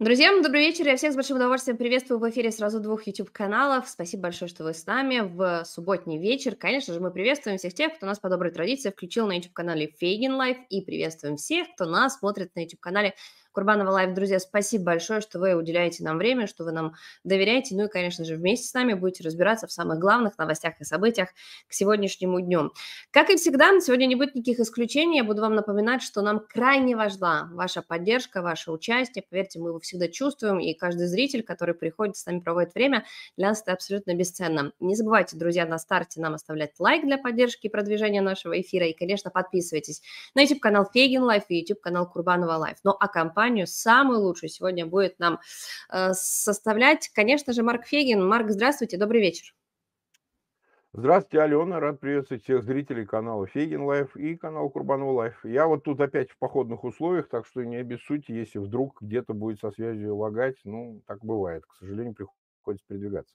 Друзья, ну, добрый вечер. Я всех с большим удовольствием приветствую в эфире сразу двух YouTube-каналов. Спасибо большое, что вы с нами в субботний вечер. Конечно же, мы приветствуем всех тех, кто нас по доброй традиции включил на YouTube-канале Фейген Лайф и приветствуем всех, кто нас смотрит на YouTube-канале Курбанова Лайв. Друзья, спасибо большое, что вы уделяете нам время, что вы нам доверяете. Ну и, конечно же, вместе с нами будете разбираться в самых главных новостях и событиях к сегодняшнему дню. Как и всегда, сегодня не будет никаких исключений. Я буду вам напоминать, что нам крайне важна ваша поддержка, ваше участие. Поверьте, мы его всегда чувствуем, и каждый зритель, который приходит с нами, проводит время, для нас это абсолютно бесценно. Не забывайте, друзья, на старте нам оставлять лайк для поддержки и продвижения нашего эфира, и, конечно, подписывайтесь на YouTube-канал Фейгин Лайф и YouTube-канал Курбанова Лайф. Ну, а компания компанию самую лучшую сегодня будет нам э, составлять, конечно же, Марк Фегин. Марк, здравствуйте, добрый вечер. Здравствуйте, Алена. Рад приветствовать всех зрителей канала Фегин Лайф и канала Курбанова Лайф. Я вот тут опять в походных условиях, так что не обессудьте, если вдруг где-то будет со связью лагать. Ну, так бывает. К сожалению, приходится передвигаться.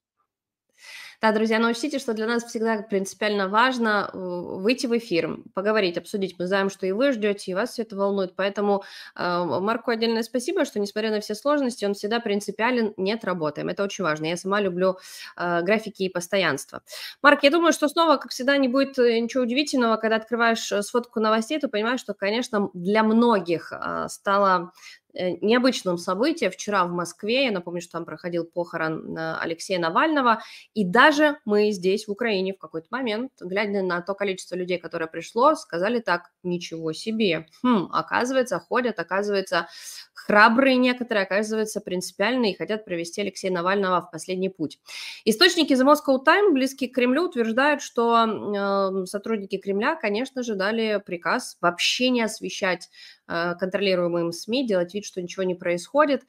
Да, друзья, но учтите, что для нас всегда принципиально важно э, выйти в эфир, поговорить, обсудить. Мы знаем, что и вы ждете, и вас все это волнует. Поэтому э, Марку отдельное спасибо, что, несмотря на все сложности, он всегда принципиален, нет, работаем. Это очень важно. Я сама люблю э, графики и постоянство. Марк, я думаю, что снова, как всегда, не будет э, ничего удивительного, когда открываешь э, сфотку новостей, ты понимаешь, что, конечно, для многих э, стало Э, необычном событии. Вчера в Москве, я напомню, что там проходил похорон э, Алексея Навального, и даже мы здесь, в Украине, в какой-то момент, глядя на то количество людей, которое пришло, сказали так, ничего себе, хм, оказывается, ходят, оказывается, храбрые некоторые, оказывается, принципиальные и хотят провести Алексея Навального в последний путь. Источники The Moscow Time, близкие к Кремлю, утверждают, что э, сотрудники Кремля, конечно же, дали приказ вообще не освещать а, контролируемым СМИ, делать вид, что ничего не происходит.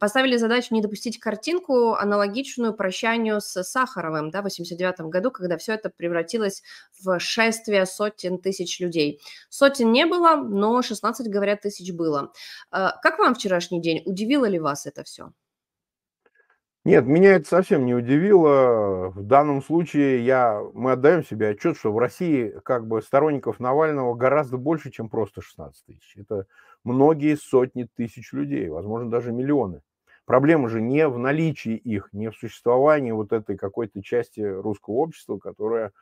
Поставили задачу не допустить картинку, аналогичную прощанию с Сахаровым да, в 89 году, когда все это превратилось в шествие сотен тысяч людей. Сотен не было, но 16, говорят, тысяч было. А, как вам вчерашний день? Удивило ли вас это все? Нет, меня это совсем не удивило. В данном случае я, мы отдаем себе отчет, что в России как бы сторонников Навального гораздо больше, чем просто 16 тысяч. Это многие сотни тысяч людей, возможно, даже миллионы. Проблема же не в наличии их, не в существовании вот этой какой-то части русского общества, которая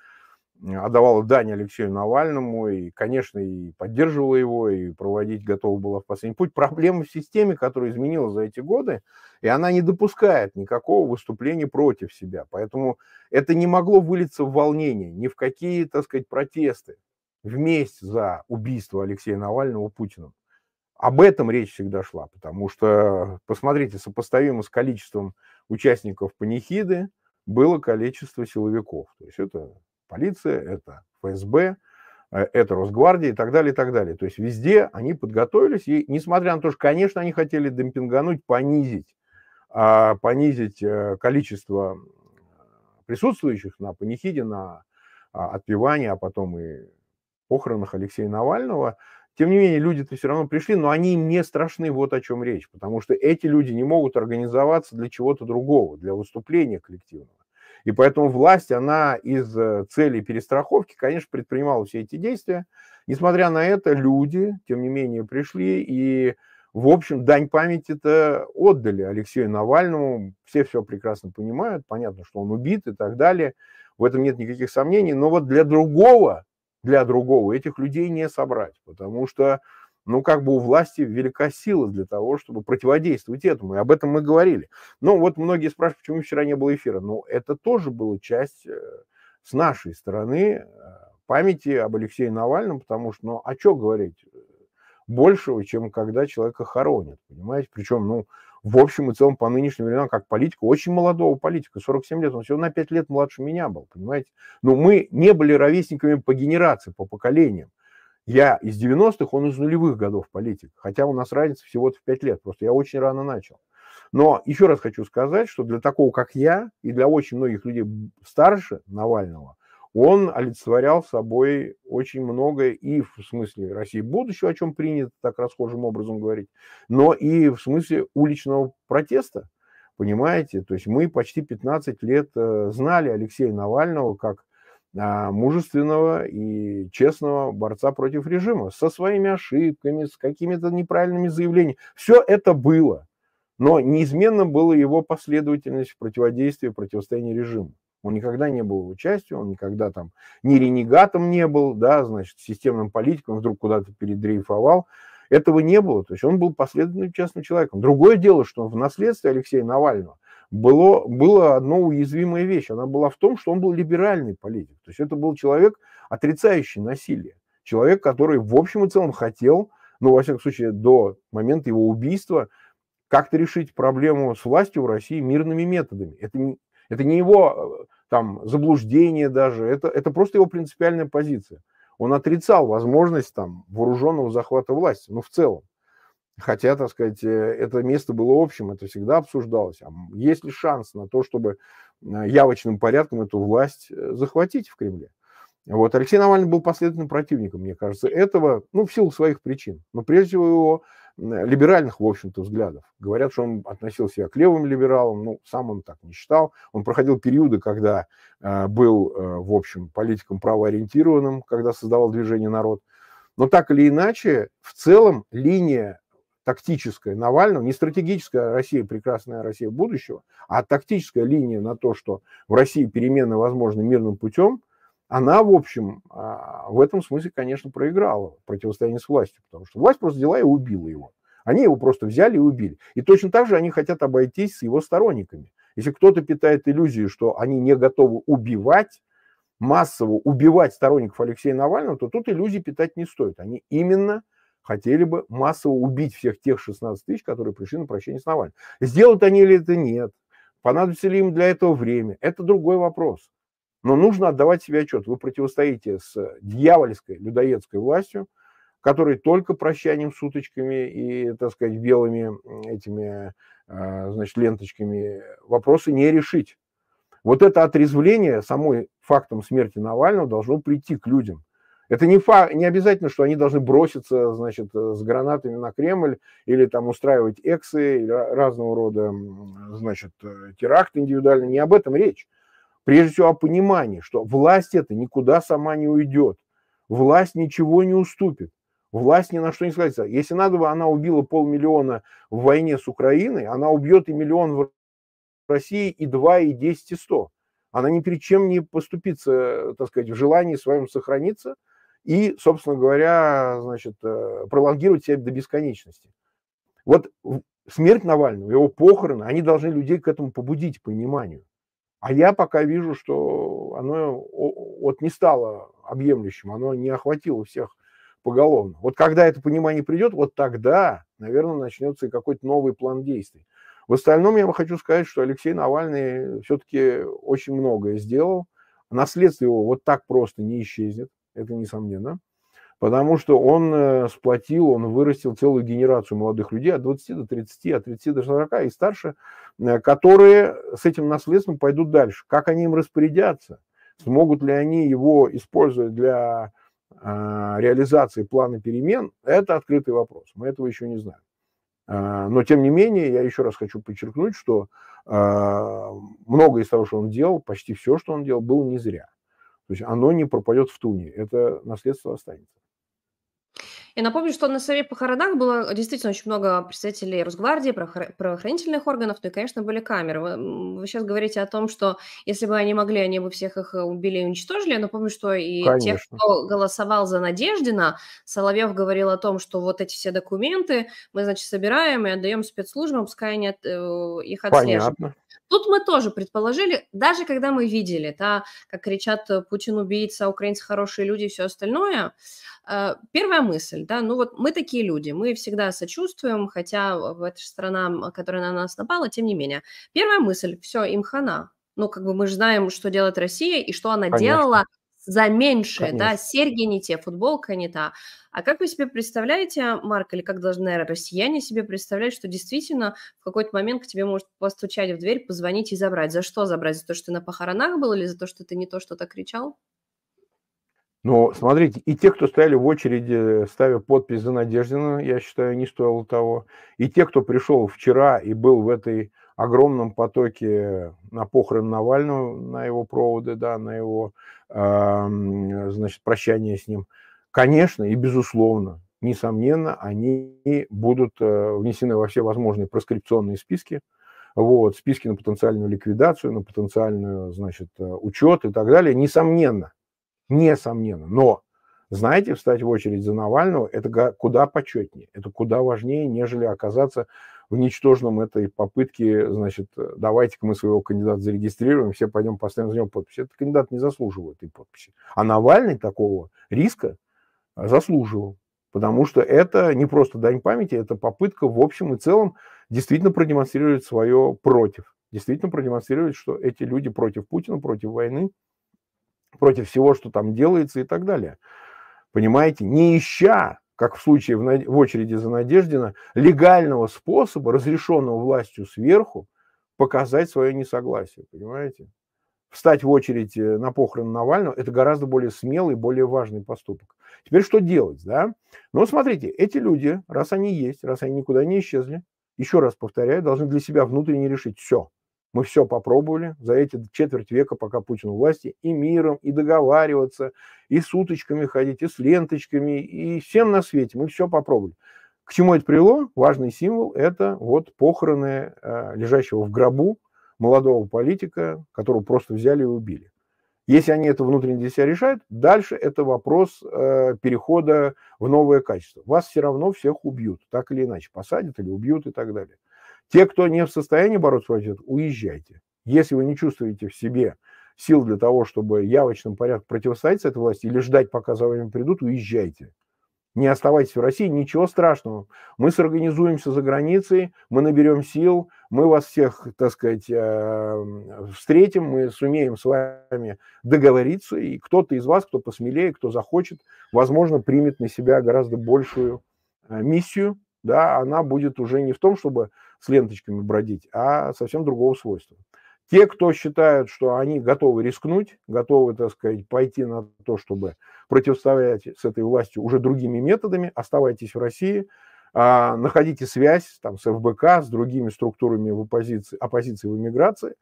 отдавала дань Алексею Навальному, и, конечно, и поддерживала его, и проводить готова была в последний путь. Проблема в системе, которая изменилась за эти годы, и она не допускает никакого выступления против себя. Поэтому это не могло вылиться в волнение, ни в какие, так сказать, протесты вместе за убийство Алексея Навального Путиным. Об этом речь всегда шла, потому что, посмотрите, сопоставимо с количеством участников панихиды было количество силовиков. То есть это полиция, это ФСБ, э, это Росгвардия и так далее, и так далее. То есть везде они подготовились, и несмотря на то, что, конечно, они хотели демпингануть, понизить, а, понизить э, количество присутствующих на панихиде, на а, отпевании, а потом и похоронах Алексея Навального, тем не менее, люди-то все равно пришли, но они не страшны, вот о чем речь, потому что эти люди не могут организоваться для чего-то другого, для выступления коллективного. И поэтому власть, она из э, целей перестраховки, конечно, предпринимала все эти действия. Несмотря на это, люди, тем не менее, пришли и, в общем, дань памяти-то отдали Алексею Навальному. Все все прекрасно понимают, понятно, что он убит и так далее. В этом нет никаких сомнений. Но вот для другого, для другого этих людей не собрать, потому что ну, как бы у власти велика сила для того, чтобы противодействовать этому. И об этом мы говорили. Ну, вот многие спрашивают, почему вчера не было эфира. Ну, это тоже была часть э, с нашей стороны э, памяти об Алексее Навальном, потому что, ну, а что говорить э, большего, чем когда человека хоронят, понимаете? Причем, ну, в общем и целом, по нынешним временам, как политика, очень молодого политика, 47 лет, он всего на 5 лет младше меня был, понимаете? Но ну, мы не были ровесниками по генерации, по поколениям. Я из 90-х, он из нулевых годов политик, хотя у нас разница всего-то в 5 лет, просто я очень рано начал. Но еще раз хочу сказать, что для такого, как я, и для очень многих людей старше Навального, он олицетворял собой очень многое и в смысле России будущего, о чем принято так расхожим образом говорить, но и в смысле уличного протеста, понимаете? То есть мы почти 15 лет э, знали Алексея Навального как а, мужественного и честного борца против режима со своими ошибками, с какими-то неправильными заявлениями. Все это было, но неизменно была его последовательность в противодействии, противостоянии режиму. Он никогда не был его частью, он никогда там ни ренегатом не был, да, значит, системным политиком вдруг куда-то передрейфовал. Этого не было. То есть он был последовательным честным человеком. Другое дело, что в наследстве Алексея Навального было, было одно уязвимая вещь. Она была в том, что он был либеральный политик. То есть это был человек, отрицающий насилие. Человек, который в общем и целом хотел, ну, во всяком случае, до момента его убийства, как-то решить проблему с властью в России мирными методами. Это не, это не его э, там заблуждение даже, это, это просто его принципиальная позиция. Он отрицал возможность там вооруженного захвата власти, ну, в целом. Хотя, так сказать, э, это место было общим, это всегда обсуждалось. А есть ли шанс на то, чтобы э, явочным порядком эту власть э, захватить в Кремле? Вот. Алексей Навальный был последовательным противником, мне кажется, этого, ну, в силу своих причин. Но прежде всего его либеральных, в общем-то, взглядов. Говорят, что он относил себя к левым либералам, ну, сам он так не считал. Он проходил периоды, когда э, был, э, в общем, политиком правоориентированным, когда создавал движение «Народ». Но так или иначе, в целом, линия тактическая Навального, не стратегическая Россия, прекрасная Россия будущего, а тактическая линия на то, что в России перемены возможны мирным путем, она, в общем, а, в этом смысле, конечно, проиграла противостояние с властью, потому что власть просто взяла и убила его. Они его просто взяли и убили. И точно так же они хотят обойтись с его сторонниками. Если кто-то питает иллюзию, что они не готовы убивать, массово убивать сторонников Алексея Навального, то тут иллюзии питать не стоит. Они именно хотели бы массово убить всех тех 16 тысяч, которые пришли на прощение с Навальным. Сделают они или это? Нет. Понадобится ли им для этого время? Это другой вопрос. Но нужно отдавать себе отчет. Вы противостоите с дьявольской, людоедской властью, которая только прощанием суточками и, так сказать, белыми этими, а, значит, ленточками вопросы не решить. Вот это отрезвление самой фактом смерти Навального должно прийти к людям. Это не, фа... не обязательно, что они должны броситься, значит, с гранатами на Кремль или там устраивать эксы, или разного рода, значит, э, теракты индивидуально. Не об этом речь. Прежде всего о понимании, что власть это никуда сама не уйдет. Власть ничего не уступит. Власть ни на что не скажется. Если надо бы, она убила полмиллиона в войне с Украиной, она убьет и миллион в России, и два, и десять, и сто. Она ни перед чем не поступится, э, так сказать, в желании своем сохраниться, и, собственно говоря, значит, э, пролонгировать себя до бесконечности. Вот смерть Навального, его похороны, они должны людей к этому побудить, пониманию. А я пока вижу, что оно вот не стало объемлющим, оно не охватило всех поголовно. Вот когда это понимание придет, вот тогда, наверное, начнется и какой-то новый план действий. В остальном я хочу сказать, что Алексей Навальный все-таки очень многое сделал. Наследство его вот так просто не исчезнет это несомненно. Потому что он э, сплотил, он вырастил целую генерацию молодых людей от 20 до 30, от 30 до 40 и старше, э, которые с этим наследством пойдут дальше. Как они им распорядятся? Смогут ли они его использовать для а, реализации плана перемен, это открытый вопрос. Мы этого еще не знаем. А, но, тем не менее, я еще раз хочу подчеркнуть, что а, многое из того, что он делал, почти все, что он делал, было не зря. То есть оно не пропадет в туне, это наследство останется. Я напомню, что на сове похоронах было действительно очень много представителей Росгвардии, правоохранительных органов, ну и, конечно, были камеры. Вы, сейчас говорите о том, что если бы они могли, они бы всех их э, убили и уничтожили. Я напомню, что и те, кто голосовал за Надеждина, Соловьев говорил о том, что вот эти все документы мы, значит, собираем и отдаем спецслужбам, пускай они э, их отслеживают. Понятно. Тут мы тоже предположили, даже когда мы видели, да, как кричат э, «Путин убийца», «Украинцы хорошие люди» и все остальное, э, первая мысль, да, ну вот мы такие люди, мы всегда сочувствуем, хотя эта страна, которая на нас напала, тем не менее. Первая мысль, все, им хана. Ну, как бы мы же знаем, что делает Россия и что она Конечно. делала за меньшее, да, серьги не те, футболка не та. А как вы себе представляете, Марк, или как должны наверное, россияне себе представлять, что действительно в какой-то момент к тебе может постучать в дверь, позвонить и забрать? За что забрать? За то, что ты на похоронах был или за то, что ты не то что-то кричал? Но ну, смотрите, и те, кто стояли в очереди, ставя подпись за Надеждина, я считаю, не стоило того. И те, кто пришел вчера и был в этой огромном потоке на похорон Навального, на его проводы, да, на его, э, значит, прощание с ним конечно и безусловно, несомненно, они будут э, внесены во все возможные проскрипционные списки, вот, списки на потенциальную ликвидацию, на потенциальную, значит, э, учет и так далее, несомненно, несомненно, но знаете, встать в очередь за Навального – это куда почетнее, это куда важнее, нежели оказаться в ничтожном этой попытке, значит, э, давайте-ка мы своего кандидата зарегистрируем, все пойдем поставим за него подпись. Этот кандидат не заслуживает этой подписи. А Навальный такого риска заслуживал. Потому что это не просто дань памяти, это попытка в общем и целом действительно продемонстрировать свое против. Действительно продемонстрировать, что эти люди против Путина, против войны, против всего, что там делается и так далее. Понимаете, не ища, как в случае в, в очереди за Надеждина, легального способа, разрешенного властью сверху, показать свое несогласие, понимаете? встать в очередь э, на похороны Навального, это гораздо более смелый, более важный поступок. Теперь что делать, да? Ну, смотрите, эти люди, раз они есть, раз они никуда не исчезли, еще раз повторяю, должны для себя внутренне решить все. Мы все попробовали за эти четверть века, пока Путин у власти, и миром, и договариваться, и с уточками ходить, и с ленточками, и всем на свете. Мы все попробовали. К чему это привело? Важный символ – это вот похороны э, лежащего в гробу молодого политика, которого просто взяли и убили. Если они это внутренне для себя решают, дальше это вопрос э, перехода в новое качество. Вас все равно всех убьют, так или иначе, посадят или убьют и так далее. Те, кто не в состоянии бороться против этого, уезжайте. Если вы не чувствуете в себе сил для того, чтобы явочным порядком противостоять этой власти или ждать, пока за вами придут, уезжайте не оставайтесь в России, ничего страшного. Мы сорганизуемся за границей, мы наберем сил, мы вас всех, так сказать, эм, встретим, мы сумеем с вами договориться, и кто-то из вас, кто посмелее, кто захочет, возможно, примет на себя гораздо большую э, миссию, да, она будет уже не в том, чтобы с ленточками бродить, а совсем другого свойства. Те, кто считают, что они готовы рискнуть, готовы, так сказать, пойти на то, чтобы противостоять с этой властью уже другими методами, оставайтесь в России, а, находите связь там, с ФБК, с другими структурами в оппозиции, оппозиции в эмиграции,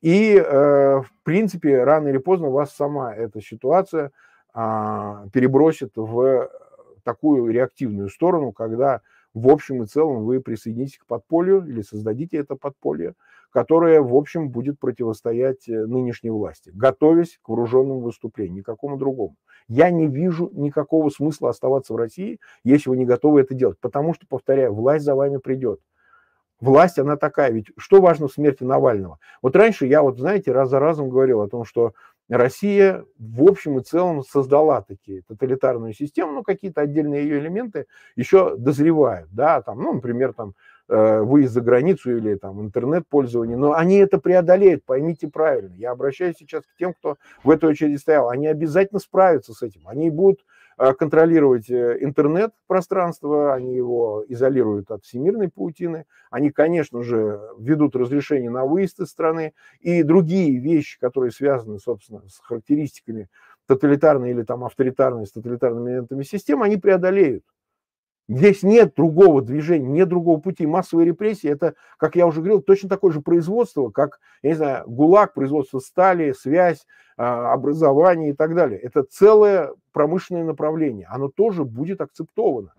и, э, в принципе, рано или поздно вас сама эта ситуация а, перебросит в такую реактивную сторону, когда в общем и целом вы присоединитесь к подполью или создадите это подполье, которая, в общем, будет противостоять э, нынешней власти, готовясь к вооруженному выступлению, никакому другому. Я не вижу никакого смысла оставаться в России, если вы не готовы это делать, потому что, повторяю, власть за вами придет. Власть, она такая, ведь что важно в смерти Навального? Вот раньше я, вот знаете, раз за разом говорил о том, что Россия в общем и целом создала такие тоталитарную систему, но какие-то отдельные ее элементы еще дозревают, да, там, ну, например, там Э, выезд за границу или там интернет-пользование, но они это преодолеют, поймите правильно. Я обращаюсь сейчас к тем, кто в этой очереди стоял. Они обязательно справятся с этим. Они будут э, контролировать э, интернет-пространство, они его изолируют от всемирной паутины, они, конечно же, ведут разрешение на выезд из страны и другие вещи, которые связаны, собственно, с характеристиками тоталитарной или там авторитарной, с тоталитарными элементами системы, они преодолеют. Здесь нет другого движения, нет другого пути. Массовые репрессии – это, как я уже говорил, точно такое же производство, как, я не знаю, ГУЛАГ, производство стали, связь, а, образование и так далее. Это целое промышленное направление. Оно тоже будет акцептовано.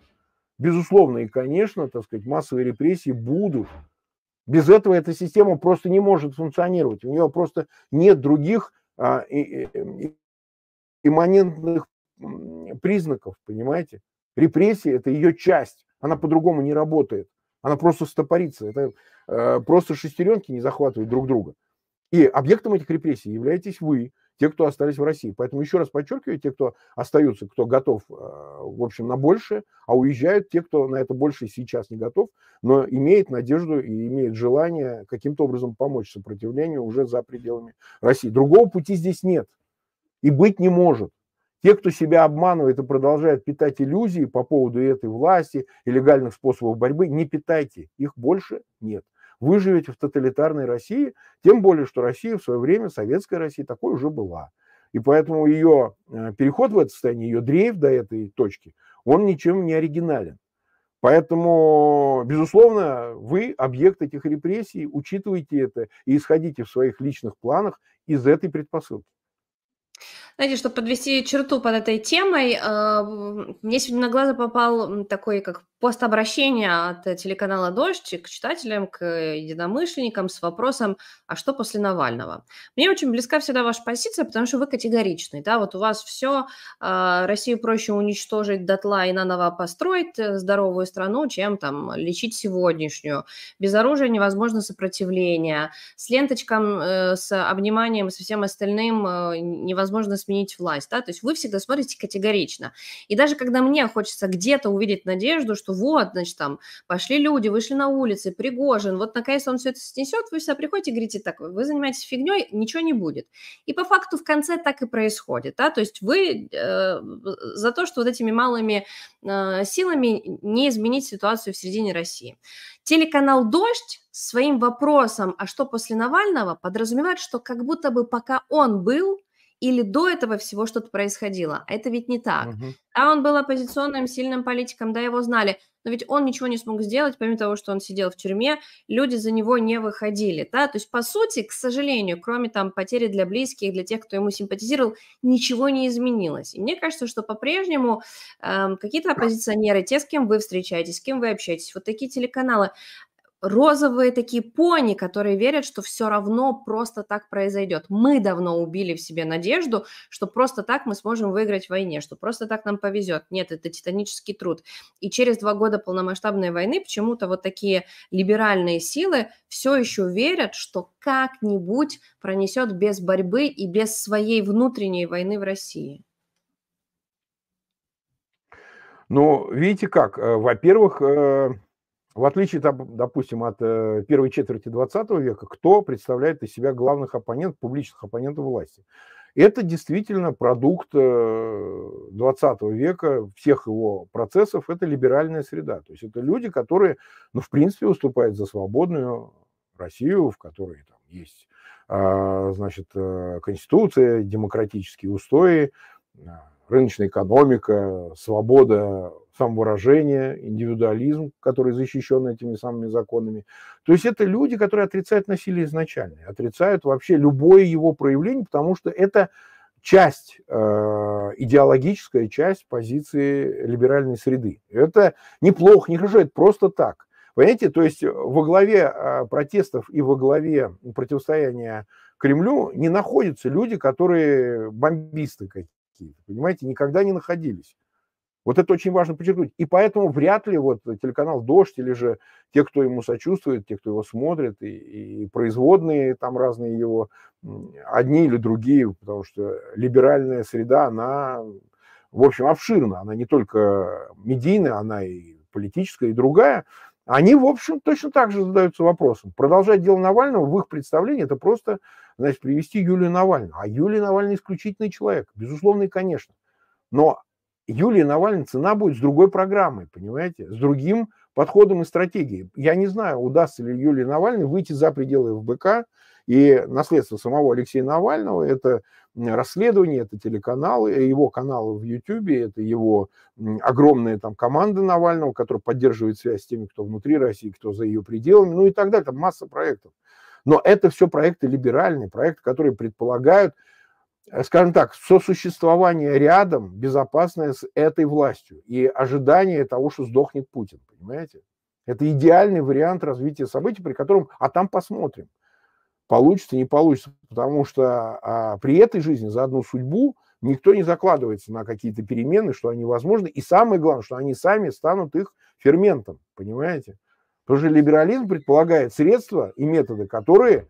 Безусловно, и, конечно, так сказать, массовые репрессии будут. Без этого эта система просто не может функционировать. У нее просто нет других а, имманентных признаков, понимаете? Репрессии – это ее часть. Она по-другому не работает. Она просто стопорится. Это э, просто шестеренки не захватывают друг друга. И объектом этих репрессий являетесь вы, те, кто остались в России. Поэтому еще раз подчеркиваю, те, кто остаются, кто готов, э, в общем, на большее, а уезжают те, кто на это больше сейчас не готов, но имеет надежду и имеет желание каким-то образом помочь сопротивлению уже за пределами России. Другого пути здесь нет и быть не может. Те, кто себя обманывает и продолжает питать иллюзии по поводу этой власти и легальных способов борьбы, не питайте, их больше нет. Вы живете в тоталитарной России, тем более, что Россия в свое время, советская Россия, такой уже была. И поэтому ее э, переход в это состояние, ее дрейф до этой точки, он ничем не оригинален. Поэтому, безусловно, вы объект этих репрессий, учитывайте это и исходите в своих личных планах из этой предпосылки. Знаете, чтобы подвести черту под этой темой, э, мне сегодня на глаза попал такой как пост обращения от э, телеканала «Дождь» к читателям, к единомышленникам с вопросом «А что после Навального?». Мне очень близка всегда ваша позиция, потому что вы категоричный. Да? Вот у вас все, э, Россию проще уничтожить дотла и наново построить здоровую страну, чем там лечить сегодняшнюю. Без оружия невозможно сопротивление. С ленточком, с обниманием, со всем остальным невозможно смириться сменить власть, да, то есть вы всегда смотрите категорично. И даже когда мне хочется где-то увидеть надежду, что вот, значит, там пошли люди, вышли на улицы, Пригожин, вот наконец он все это снесет, вы всегда приходите и говорите, так, вы занимаетесь фигней, ничего не будет. И по факту в конце так и происходит, да, то есть вы э, за то, что вот этими малыми э, силами не изменить ситуацию в середине России. Телеканал «Дождь» своим вопросом «А что после Навального?» подразумевает, что как будто бы пока он был, или до этого всего что-то происходило. А это ведь не так. Угу. А он был оппозиционным сильным политиком, да, его знали, но ведь он ничего не смог сделать, помимо того, что он сидел в тюрьме, люди за него не выходили, да. То есть, по сути, к сожалению, кроме там потери для близких, для тех, кто ему симпатизировал, ничего не изменилось. И мне кажется, что по-прежнему э, какие-то оппозиционеры, те, с кем вы встречаетесь, с кем вы общаетесь, вот такие телеканалы, розовые такие пони, которые верят, что все равно просто так произойдет. Мы давно убили в себе надежду, что просто так мы сможем выиграть в войне, что просто так нам повезет. Нет, это титанический труд. И через два года полномасштабной войны почему-то вот такие либеральные силы все еще верят, что как-нибудь пронесет без борьбы и без своей внутренней войны в России. Ну, видите как, э, во-первых, э, в отличие, допустим, от э, первой четверти 20 века, кто представляет из себя главных оппонентов, публичных оппонентов власти? Это действительно продукт 20 э, века, всех его процессов, это либеральная среда. То есть это люди, которые, ну, в принципе, выступают за свободную Россию, в которой там есть, а, значит, э, конституция, демократические устои, рыночная экономика, свобода самовыражение, индивидуализм, который защищен этими самыми законами. То есть это люди, которые отрицают насилие изначально, отрицают вообще любое его проявление, потому что это часть, э, идеологическая часть позиции либеральной среды. Это неплохо, не хорошо, это просто так. Понимаете, то есть во главе э, протестов и во главе противостояния Кремлю не находятся люди, которые бомбисты какие-то, понимаете, никогда не находились. Вот это очень важно подчеркнуть. И поэтому вряд ли вот телеканал «Дождь» или же те, кто ему сочувствует, те, кто его смотрит, и, и производные там разные его, одни или другие, потому что либеральная среда, она, в общем, обширна. Она не только медийная, она и политическая, и другая. Они, в общем, точно так же задаются вопросом. Продолжать дело Навального в их представлении – это просто, значит, привести Юлию Навальную. А Юлия Навальный исключительный человек, безусловно, и конечно. Но Юлия Навальной цена будет с другой программой, понимаете, с другим подходом и стратегией. Я не знаю, удастся ли Юлии Навальной выйти за пределы ФБК, и наследство самого Алексея Навального – это расследование, это телеканалы, его каналы в Ютьюбе, это его огромная там команда Навального, которая поддерживает связь с теми, кто внутри России, кто за ее пределами, ну и так далее, там масса проектов. Но это все проекты либеральные, проекты, которые предполагают Э, скажем так, сосуществование рядом безопасное с этой властью и ожидание того, что сдохнет Путин, понимаете? Это идеальный вариант развития событий, при котором, а там посмотрим, получится, не получится, потому что а, при этой жизни за одну судьбу никто не закладывается на какие-то перемены, что они возможны, и самое главное, что они сами станут их ферментом, понимаете? Потому что либерализм предполагает средства и методы, которые,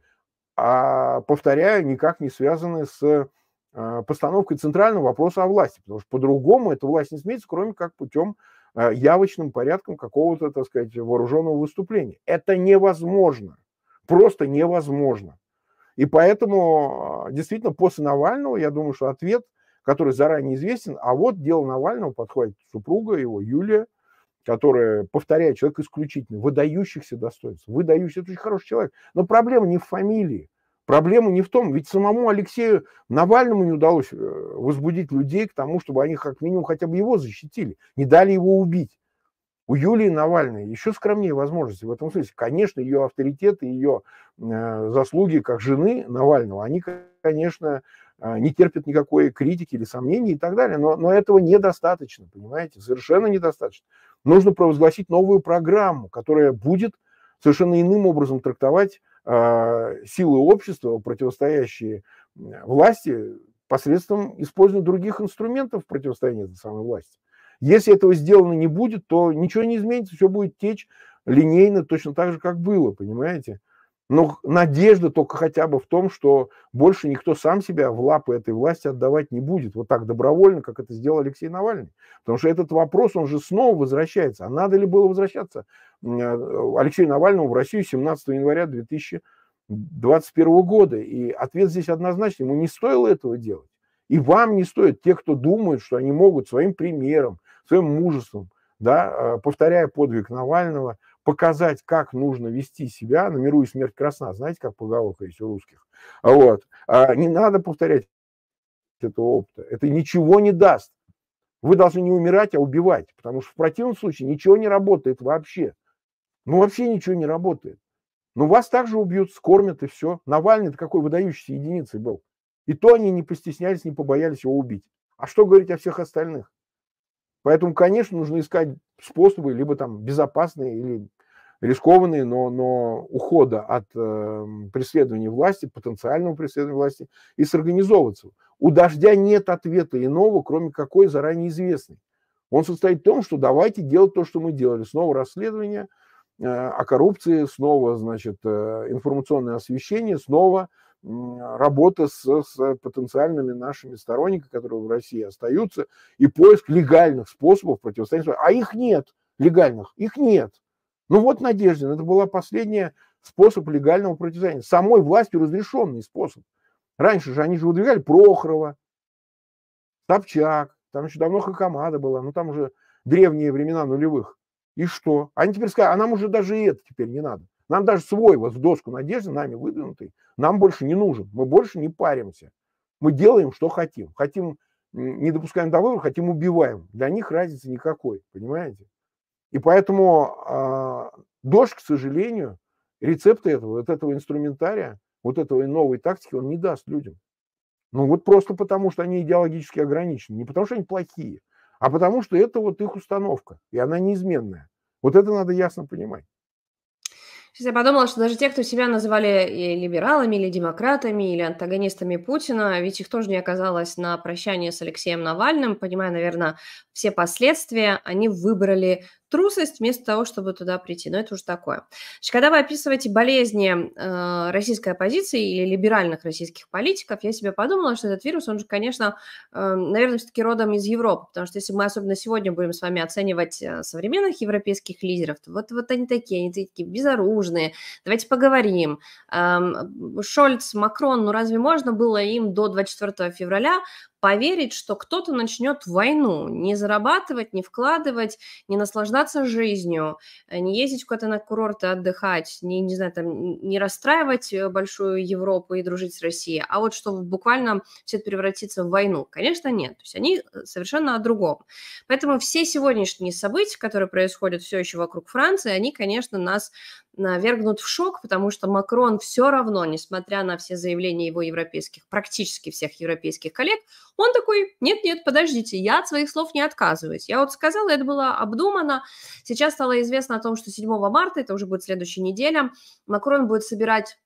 а, повторяю, никак не связаны с а, постановкой центрального вопроса о власти, потому что по-другому эта власть не смеется, кроме как путем а, явочным порядком какого-то, так сказать, вооруженного выступления. Это невозможно. Просто невозможно. И поэтому, а, действительно, после Навального, я думаю, что ответ, который заранее известен, а вот дело Навального подходит супруга его, Юлия, которая, повторяю, человек исключительно, выдающихся достоинств, выдающийся, это очень хороший человек. Но проблема не в фамилии. Проблема не в том, ведь самому Алексею Навальному не удалось э, возбудить людей к тому, чтобы они как минимум хотя бы его защитили, не дали его убить. У Юлии Навальной еще скромнее возможности в этом смысле. Конечно, ее авторитет и ее э, заслуги как жены Навального, они, конечно, э, не терпят никакой критики или сомнений и так далее, но, но этого недостаточно, понимаете, совершенно недостаточно. Нужно провозгласить новую программу, которая будет совершенно иным образом трактовать а, силы общества, противостоящие власти, посредством использования других инструментов противостояния этой самой власти. Если этого сделано не будет, то ничего не изменится, все будет течь линейно, точно так же, как было, понимаете? Но надежда только хотя бы в том, что больше никто сам себя в лапы этой власти отдавать не будет. Вот так добровольно, как это сделал Алексей Навальный. Потому что этот вопрос, он же снова возвращается. А надо ли было возвращаться э, Алексею Навальному в Россию 17 января 2021 года? И ответ здесь однозначный. Ему не стоило этого делать. И вам не стоит, те, кто думают, что они могут своим примером, своим мужеством, да, э, повторяя подвиг Навального – показать, как нужно вести себя, на миру и смерть красна. Знаете, как поговорка есть у русских? Вот. А не надо повторять этого опыта. Это ничего не даст. Вы должны не умирать, а убивать, потому что в противном случае ничего не работает вообще. Ну, вообще ничего не работает. Но ну, вас также убьют, скормят и все. Навальный это какой выдающийся единицей был. И то они не постеснялись, не побоялись его убить. А что говорить о всех остальных? Поэтому, конечно, нужно искать способы, либо там безопасные или рискованные, но, но ухода от э, преследования власти, потенциального преследования власти, и сорганизовываться. У дождя нет ответа иного, кроме какой заранее известный. Он состоит в том, что давайте делать то, что мы делали. Снова расследование э, о коррупции, снова, значит, э, информационное освещение, снова а, работа с, с э, потенциальными нашими сторонниками, которые в России остаются, и поиск легальных способов противостояния. А их нет, легальных, их нет. Ну вот, Надеждин, это была последняя способ легального противостояния, самой властью разрешенный способ. Раньше же они же выдвигали Прохорова, Собчак, там еще давно Хакамада была, ну там уже древние времена нулевых. И что? Они теперь сказали, а нам уже даже это теперь не надо. Нам даже свой вот в доску надежды, нами выдвинутый, нам больше не нужен. Мы больше не паримся. Мы делаем, что хотим. Хотим, не допускаем до выбора, хотим, убиваем. Для них разницы никакой, понимаете? И поэтому э, дождь, к сожалению, рецепты этого, вот этого инструментария, вот этого новой тактики он не даст людям. Ну вот просто потому, что они идеологически ограничены. Не потому, что они плохие, а потому, что это вот их установка, и она неизменная. Вот это надо ясно понимать. Я подумала, что даже те, кто себя называли и либералами, или демократами, или антагонистами Путина, ведь их тоже не оказалось на прощание с Алексеем Навальным, понимая, наверное, все последствия, они выбрали трусость вместо того, чтобы туда прийти. Но это уже такое. Значит, когда вы описываете болезни э, российской оппозиции или либеральных российских политиков, я себе подумала, что этот вирус, он же, конечно, э, наверное, все-таки родом из Европы, потому что если мы особенно сегодня будем с вами оценивать э, современных европейских лидеров, то вот, вот они такие, они такие безоружные, давайте поговорим. Э, Шольц, Макрон, ну разве можно было им до 24 февраля поверить, что кто-то начнет войну, не зарабатывать, не вкладывать, не наслаждаться жизнью, э, не ездить куда-то на курорты отдыхать, не, не знаю, там, не расстраивать э, большую Европу и дружить с Россией, а вот чтобы буквально все это превратится в войну. Конечно, нет. То есть они э, совершенно о другом. Поэтому все сегодняшние события, которые происходят все еще вокруг Франции, они, конечно, нас навергнут в шок, потому что Макрон все равно, несмотря на все заявления его европейских, практически всех европейских коллег, он такой, нет-нет, подождите, я от своих слов не отказываюсь. Я вот сказала, это было обдумано. Сейчас стало известно о том, что 7 марта, это уже будет следующая неделя, Макрон будет собирать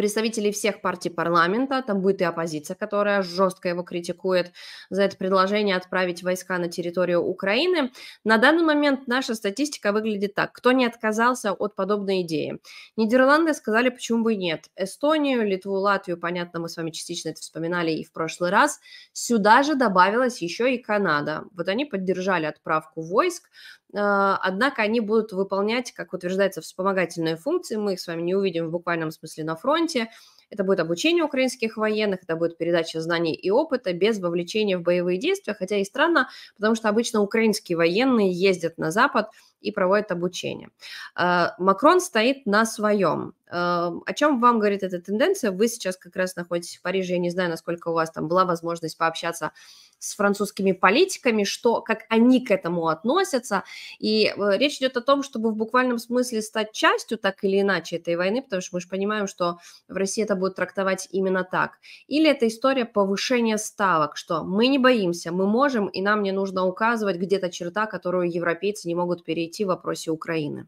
представителей всех партий парламента, там будет и оппозиция, которая жестко его критикует за это предложение отправить войска на территорию Украины. На данный момент наша статистика выглядит так. Кто не отказался от подобной идеи? Нидерланды сказали, почему бы и нет. Эстонию, Литву, Латвию, понятно, мы с вами частично это вспоминали и в прошлый раз. Сюда же добавилась еще и Канада. Вот они поддержали отправку войск, а, однако они будут выполнять, как утверждается, вспомогательные функции, мы их с вами не увидим в буквальном смысле на фронте, это будет обучение украинских военных, это будет передача знаний и опыта без вовлечения в боевые действия, хотя и странно, потому что обычно украинские военные ездят на Запад и проводят обучение. Э, Макрон стоит на своем. Э, о чем вам говорит эта тенденция? Вы сейчас как раз находитесь в Париже, я не знаю, насколько у вас там была возможность пообщаться с французскими политиками, что, как они к этому относятся. И э, речь идет о том, чтобы в буквальном смысле стать частью так или иначе этой войны, потому что мы же понимаем, что в России это будут трактовать именно так. Или это история повышения ставок, что мы не боимся, мы можем, и нам не нужно указывать где-то черта, которую европейцы не могут перейти в вопросе Украины.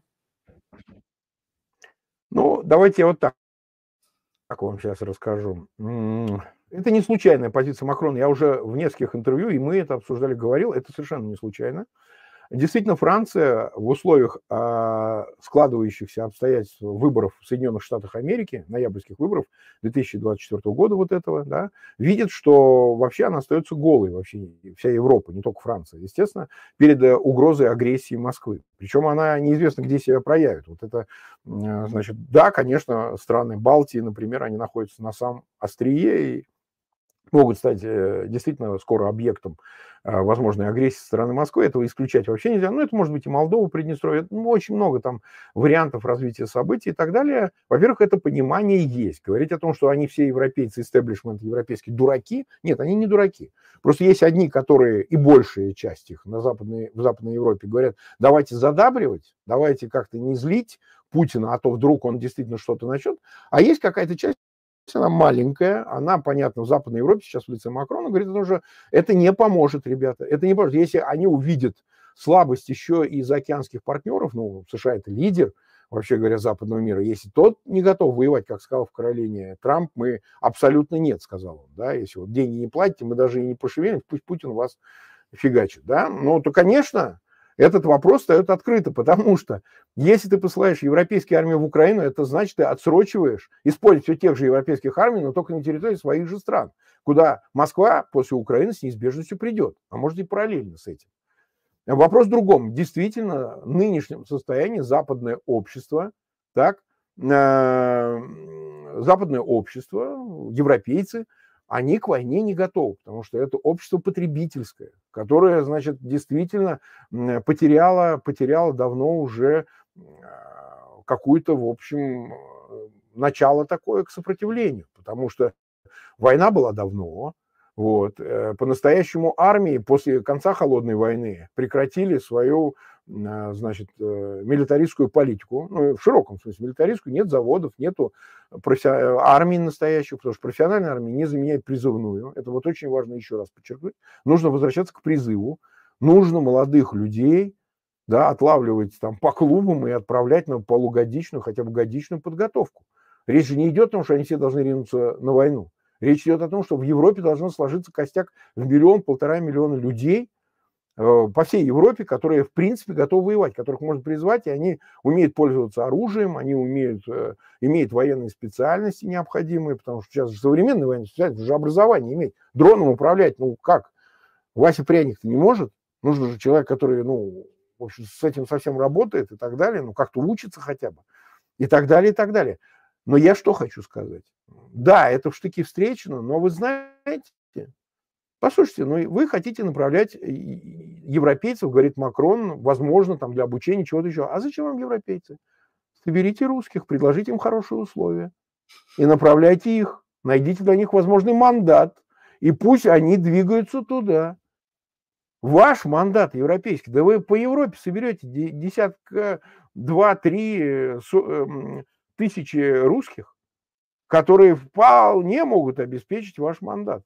Ну, давайте вот так, так вам сейчас расскажу. Это не случайная позиция Макрона. Я уже в нескольких интервью, и мы это обсуждали, говорил, это совершенно не случайно. Действительно, Франция в условиях а, складывающихся обстоятельств выборов в Соединенных Штатах Америки, ноябрьских выборов 2024 года вот этого, да, видит, что вообще она остается голой, вообще вся Европа, не только Франция, естественно, перед э, угрозой агрессии Москвы. Причем она неизвестно, где себя проявит. Вот это, э, значит, да, конечно, страны Балтии, например, они находятся на самом острие, и могут стать э, действительно скоро объектом а, возможной агрессии со стороны Москвы. Этого исключать вообще нельзя. Ну, это может быть и Молдова, Приднестровье. Ну, очень много там вариантов развития событий и так далее. Во-первых, это понимание есть. Говорить о том, что они все европейцы, истеблишмент европейские дураки, нет, они не дураки. Просто есть одни, которые и большая часть их на западной, в Западной Европе говорят, давайте задабривать, давайте как-то не злить Путина, а то вдруг он действительно что-то начнет. А есть какая-то часть, она маленькая, она, понятно, в Западной Европе сейчас в лице Макрона говорит, ну же, это не поможет, ребята, это не поможет. Если они увидят слабость еще из океанских партнеров, ну, США это лидер, вообще говоря, западного мира. Если тот не готов воевать, как сказал в Каролине Трамп, мы абсолютно нет, сказал он. Да? Если вот деньги не платите, мы даже и не пошевелим, пусть Путин вас фигачит. Да? Ну, то, конечно, этот вопрос стоит открыто, потому что если ты посылаешь европейские армии в Украину, это значит, ты отсрочиваешь использование тех же европейских армий, но только на территории своих же стран, куда Москва после Украины с неизбежностью придет, а может и параллельно с этим. Вопрос в другом. Действительно, в нынешнем состоянии западное общество, так, э, западное общество, европейцы – они к войне не готовы, потому что это общество потребительское, которое, значит, действительно потеряло, потеряло давно уже а, какое то в общем, э, начало такое к сопротивлению, потому что война была давно, вот. Э, по-настоящему армии после конца Холодной войны прекратили свою значит, э, милитаристскую политику, ну, в широком смысле милитаристскую, нет заводов, нету профи... армии настоящих, потому что профессиональная армия не заменяет призывную, это вот очень важно еще раз подчеркнуть, нужно возвращаться к призыву, нужно молодых людей, да, отлавливать там по клубам и отправлять на полугодичную, хотя бы годичную подготовку. Речь же не идет о том, что они все должны ринуться на войну. Речь идет о том, что в Европе должно сложиться костяк в миллион-полтора миллиона людей, Э, по всей Европе, которые, в принципе, готовы воевать, которых можно призвать, и они умеют пользоваться оружием, они умеют, э, имеют военные специальности необходимые, потому что сейчас же современные военные специальности, уже образование иметь, дроном управлять, ну как? Вася пряник не может, нужен же человек, который, ну, в общем, с этим совсем работает и так далее, ну, как-то учится хотя бы, и так далее, и так далее. Но я что хочу сказать? Да, это в штыки встречено, но вы знаете, Послушайте, ну вы хотите направлять европейцев, говорит Макрон, возможно, там для обучения чего-то еще. А зачем вам европейцы? Соберите русских, предложите им хорошие условия и направляйте их. Найдите для них возможный мандат, и пусть они двигаются туда. Ваш мандат европейский, да вы по Европе соберете десятка, два, три э, эм, тысячи русских, которые вполне могут обеспечить ваш мандат.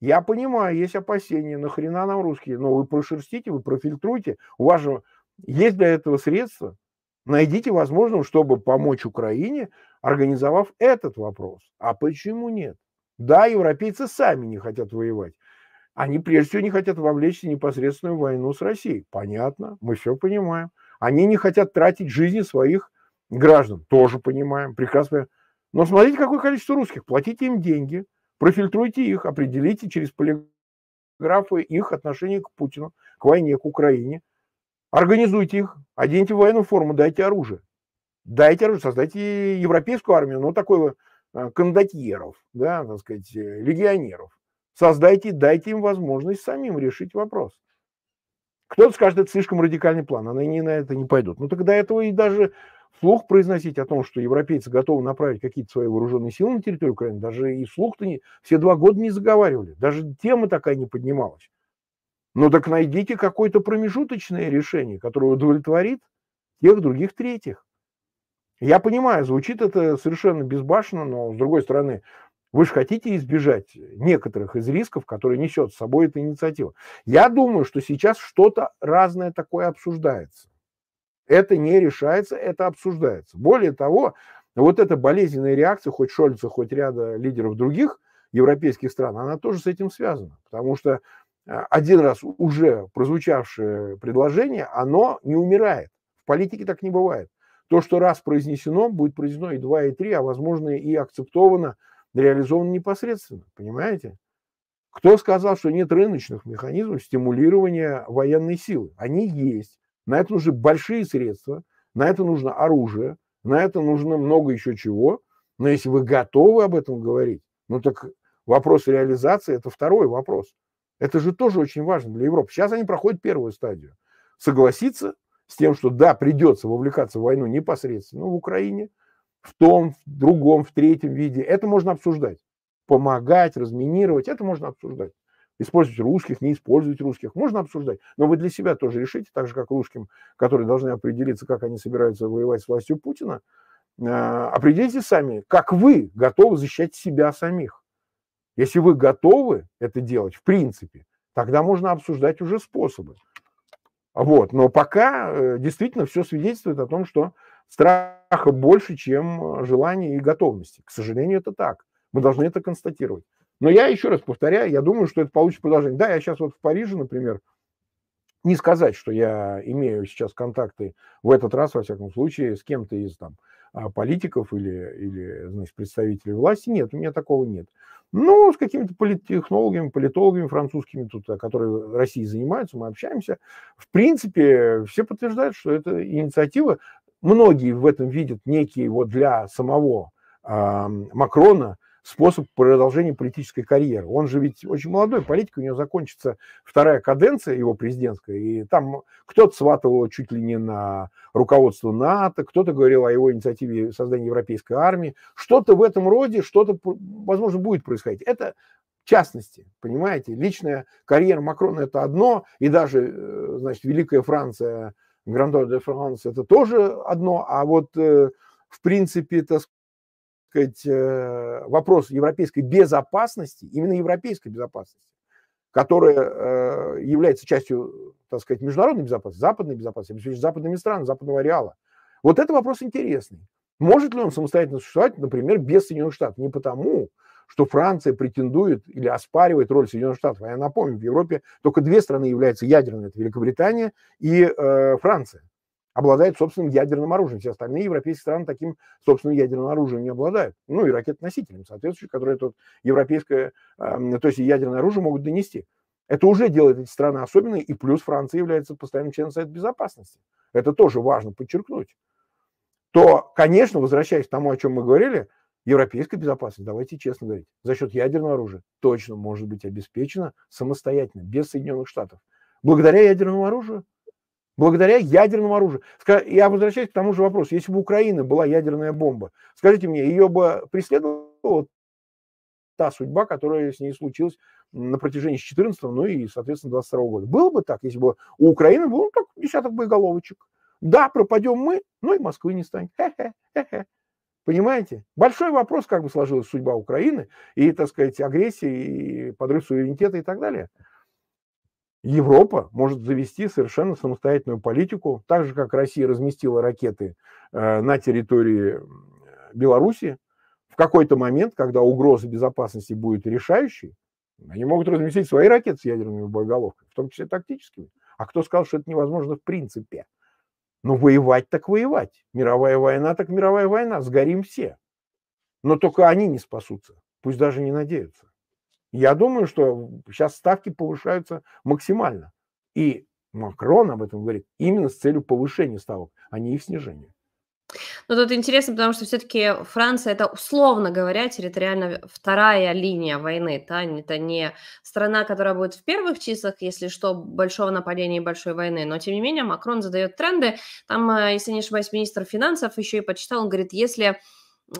Я понимаю, есть опасения, нахрена нам русские, но ну, вы прошерстите, вы профильтруйте, у вас же есть для этого средства. Найдите возможность, чтобы помочь Украине, организовав этот вопрос. А почему нет? Да, европейцы сами не хотят воевать. Они прежде всего не хотят вовлечься в непосредственную войну с Россией. Понятно, мы все понимаем. Они не хотят тратить жизни своих граждан. Тоже понимаем, прекрасно. Но смотрите, какое количество русских. Платите им деньги – Профильтруйте их, определите через полиграфы их отношение к Путину, к войне, к Украине. Организуйте их, оденьте военную форму, дайте оружие. Дайте оружие, создайте европейскую армию, но ну, такой э, кондотьеров, да, так сказать, э, легионеров. Создайте, дайте им возможность самим решить вопрос. Кто-то скажет, это слишком радикальный план, они не на это не пойдут. Ну, тогда этого и даже вслух произносить о том, что европейцы готовы направить какие-то свои вооруженные силы на территорию Украины, даже и вслух-то не, все два года не заговаривали, даже тема такая не поднималась. Но ну так найдите какое-то промежуточное решение, которое удовлетворит тех, других, третьих. Я понимаю, звучит это совершенно безбашенно, но, с другой стороны, вы же хотите избежать некоторых из рисков, которые несет с собой эта инициатива. Я думаю, что сейчас что-то разное такое обсуждается. Это не решается, это обсуждается. Более того, вот эта болезненная реакция, хоть Шольца, хоть ряда лидеров других европейских стран, она тоже с этим связана. Потому что э, один раз уже прозвучавшее предложение, оно не умирает. В политике так не бывает. То, что раз произнесено, будет произнесено и два, и три, а возможно и акцептовано, реализовано непосредственно. Понимаете? Кто сказал, что нет рыночных механизмов стимулирования военной силы? Они есть. На это нужны большие средства, на это нужно оружие, на это нужно много еще чего. Но если вы готовы об этом говорить, ну так вопрос реализации – это второй вопрос. Это же тоже очень важно для Европы. Сейчас они проходят первую стадию. Согласиться с тем, что да, придется вовлекаться в войну непосредственно в Украине, в том, в другом, в третьем виде. Это можно обсуждать. Помогать, разминировать, это можно обсуждать использовать русских, не использовать русских. Можно обсуждать, но вы для себя тоже решите, так же, как русским, которые должны определиться, как они собираются воевать с властью Путина, э, определите сами, как вы готовы защищать себя самих. Если вы готовы это делать, в принципе, тогда можно обсуждать уже способы. Вот. Но пока э, действительно все свидетельствует о том, что страха больше, чем желания и готовности. К сожалению, это так. Мы должны это констатировать. Но я еще раз повторяю, я думаю, что это получит продолжение. Да, я сейчас вот в Париже, например, не сказать, что я имею сейчас контакты в этот раз, во всяком случае, с кем-то из там а, политиков или, или значит, представителей власти. Нет, у меня такого нет. Ну, с какими-то политтехнологами, политологами французскими, тут, а, которые России занимаются, мы общаемся. В принципе, все подтверждают, что это инициатива. Многие в этом видят некий вот для самого э, Макрона способ продолжения политической карьеры. Он же ведь очень молодой политик, у него закончится вторая каденция его президентская, и там кто-то сватывал чуть ли не на руководство НАТО, кто-то говорил о его инициативе создания европейской армии. Что-то в этом роде, что-то, возможно, будет происходить. Это в частности, понимаете, личная карьера Макрона – это одно, и даже, э, значит, Великая Франция, Грандор де Франс – это тоже одно, а вот э, в принципе, так сказать, э, вопрос европейской безопасности, именно европейской безопасности, которая э, является частью, так сказать, международной безопасности, западной безопасности, обеспечить западными странами, западного ареала. Вот это вопрос интересный. Может ли он самостоятельно существовать, например, без Соединенных Штатов? Не потому, что Франция претендует или оспаривает роль Соединенных Штатов. А я напомню, в Европе только две страны являются ядерными. Это Великобритания и э, Франция обладает собственным ядерным оружием. Все остальные европейские страны таким собственным ядерным оружием не обладают. Ну и ракетоносителем, соответствующим, которые тут европейское, эм, то есть ядерное оружие могут донести. Это уже делает эти страны особенные, и плюс Франция является постоянным членом Совета Безопасности. Это тоже важно подчеркнуть. То, конечно, возвращаясь к тому, о чем мы говорили, европейская безопасность, давайте честно говорить, за счет ядерного оружия точно может быть обеспечена самостоятельно, без Соединенных Штатов. Благодаря ядерному оружию благодаря ядерному оружию. Я возвращаюсь к тому же вопросу. Если бы Украина была ядерная бомба, скажите мне, ее бы преследовала та судьба, которая с ней случилась на протяжении с 14 ну и, соответственно, 22 года. Было бы так, если бы у Украины был ну, так, десяток боеголовочек. Да, пропадем мы, ну и Москвы не станет. Хе-хе, хе-хе. Понимаете? Большой вопрос, как бы сложилась судьба Украины и, так сказать, агрессии, и подрыв суверенитета и так далее. Европа может завести совершенно самостоятельную политику, так же, как Россия разместила ракеты э, на территории Беларуси, в какой-то момент, когда угроза безопасности будет решающей, они могут разместить свои ракеты с ядерными боеголовками, в том числе тактическими. А кто сказал, что это невозможно в принципе? Но ну, воевать так воевать. Мировая война так мировая война. Сгорим все. Но только они не спасутся. Пусть даже не надеются. Я думаю, что сейчас ставки повышаются максимально. И Макрон об этом говорит именно с целью повышения ставок, а не их снижения. Ну, тут интересно, потому что все-таки Франция это, условно говоря, территориально вторая линия войны. Да? Это не страна, которая будет в первых числах, если что, большого нападения и большой войны. Но, тем не менее, Макрон задает тренды. Там, э, если не ошибаюсь, министр финансов еще и почитал, он говорит, если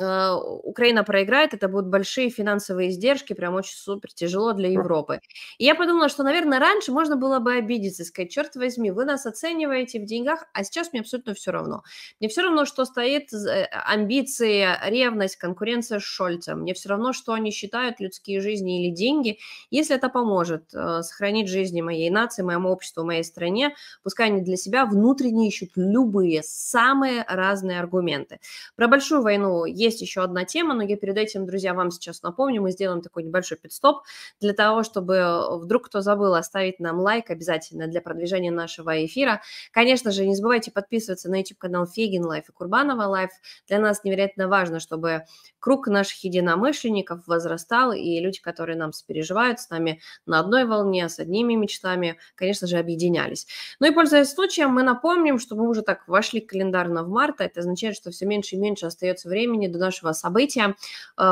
Э, Украина проиграет, это будут большие финансовые издержки, прям очень супер тяжело для Европы. И я подумала, что, наверное, раньше можно было бы обидеться и сказать, черт возьми, вы нас оцениваете в деньгах, а сейчас мне абсолютно все равно. Мне все равно, что стоит э, амбиции, ревность, конкуренция с Шольцем. Мне все равно, что они считают людские жизни или деньги. Если это поможет э, сохранить жизни моей нации, моему обществу, моей стране, пускай они для себя внутренне ищут любые, самые разные аргументы. Про большую войну есть еще одна тема, но я перед этим, друзья, вам сейчас напомню, мы сделаем такой небольшой пидстоп для того, чтобы э, вдруг кто забыл оставить нам лайк обязательно для продвижения нашего эфира. Конечно же, не забывайте подписываться на YouTube-канал Фегин Лайф и Курбанова Лайф. Для нас невероятно важно, чтобы круг наших единомышленников возрастал, и люди, которые нам сопереживают, с нами на одной волне, с одними мечтами, конечно же, объединялись. Ну и, пользуясь случаем, мы напомним, что мы уже так вошли календарно в марта, это означает, что все меньше и меньше остается времени времени до нашего события э,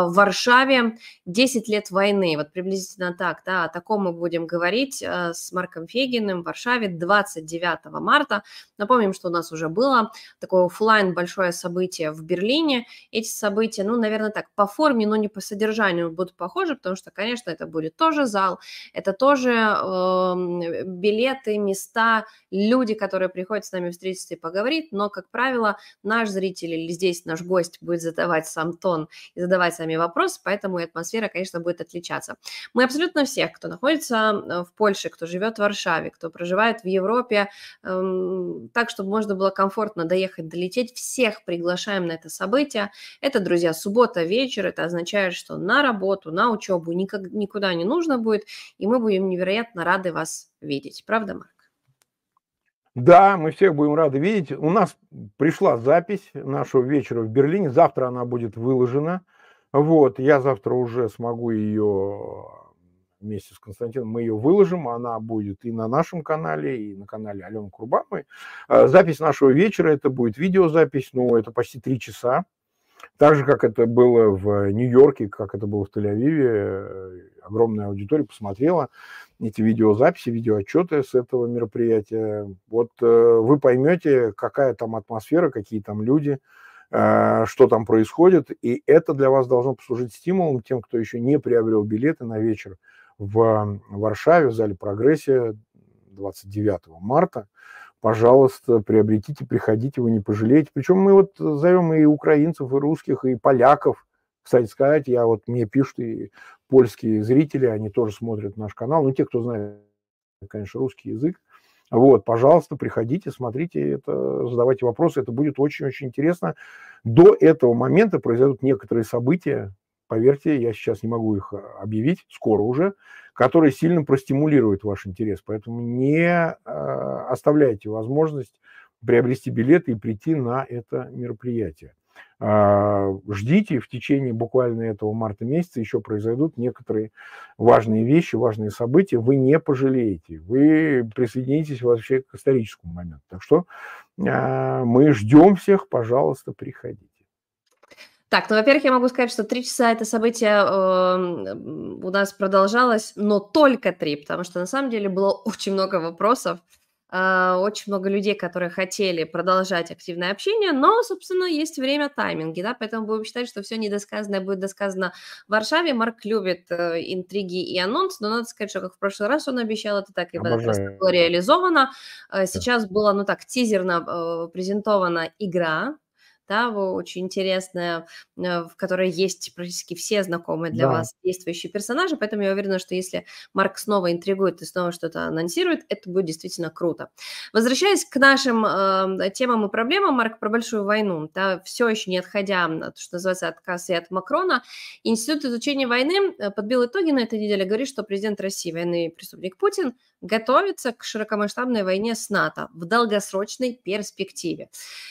в Варшаве 10 лет войны. Вот приблизительно так, да, о таком мы будем говорить э, с Марком Фегиным в Варшаве 29 марта. Напомним, что у нас уже было такое офлайн большое событие в Берлине. Эти события, ну, наверное, так, по форме, но не по содержанию будут похожи, потому что, конечно, это будет тоже зал, это тоже э, билеты, места, люди, которые приходят с нами встретиться и поговорить, но, как правило, наш зритель или здесь наш гость будет задавать сам тон и задавать сами вопросы, поэтому и атмосфера, конечно, будет отличаться. Мы абсолютно всех, кто находится э, в Польше, кто живет в Варшаве, кто проживает в Европе, эм, так, чтобы можно было комфортно доехать, долететь, всех приглашаем на это событие. Это, друзья, суббота вечер, это означает, что на работу, на учебу никак, никуда не нужно будет, и мы будем невероятно рады вас видеть. Правда, Марк? Да, мы всех будем рады видеть. У нас пришла запись нашего вечера в Берлине. Завтра она будет выложена. Вот, я завтра уже смогу ее вместе с Константином, мы ее выложим, она будет и на нашем канале, и на канале Алены Курбамы. Э, запись нашего вечера, это будет видеозапись, ну, это почти три часа. Так же, как это было в Нью-Йорке, как это было в Тель-Авиве, э, огромная аудитория посмотрела эти видеозаписи, видеоотчеты с этого мероприятия. Вот э, вы поймете, какая там атмосфера, какие там люди, э, что там происходит. И это для вас должно послужить стимулом тем, кто еще не приобрел билеты на вечер в Варшаве, в зале «Прогрессия» 29 марта. Пожалуйста, приобретите, приходите, вы не пожалеете. Причем мы вот зовем и украинцев, и русских, и поляков. Кстати сказать, я вот мне пишут и польские зрители, они тоже смотрят наш канал. Ну, те, кто знает, конечно, русский язык. Вот, пожалуйста, приходите, смотрите это, задавайте вопросы, это будет очень-очень интересно. До этого момента произойдут некоторые события, поверьте, я сейчас не могу их а, объявить, скоро уже, которые сильно простимулируют ваш интерес. Поэтому не а, оставляйте возможность приобрести билеты и прийти на это мероприятие. А, ждите, в течение буквально этого марта месяца еще произойдут некоторые важные вещи, важные события, вы не пожалеете, вы присоединитесь вообще к историческому моменту. Так что а, мы ждем всех, пожалуйста, приходите. Так, ну, во-первых, я могу сказать, что три часа это событие э, у нас продолжалось, но только три, потому что на самом деле было очень много вопросов. А, очень много людей, которые хотели продолжать активное общение, но, собственно, есть время тайминги, да, поэтому будем считать, что все недосказанное будет досказано в Варшаве. Марк любит э, интриги и анонс, но надо сказать, что как в прошлый раз он обещал, это так и просто было реализовано. Э, сейчас была, ну так, тизерно э, презентована игра, да, очень интересная, э, в которой есть практически все знакомые для да. вас действующие персонажи, поэтому я уверена, что если Марк снова интригует и снова что-то анонсирует, это будет действительно круто. Возвращаясь к нашим э, темам и проблемам, Марк, про большую войну, да, все еще не отходя, от что называется, от и от Макрона, Институт изучения войны э, подбил итоги на этой неделе, говорит, что президент России, военный преступник Путин, готовится к широкомасштабной войне с НАТО в долгосрочной перспективе.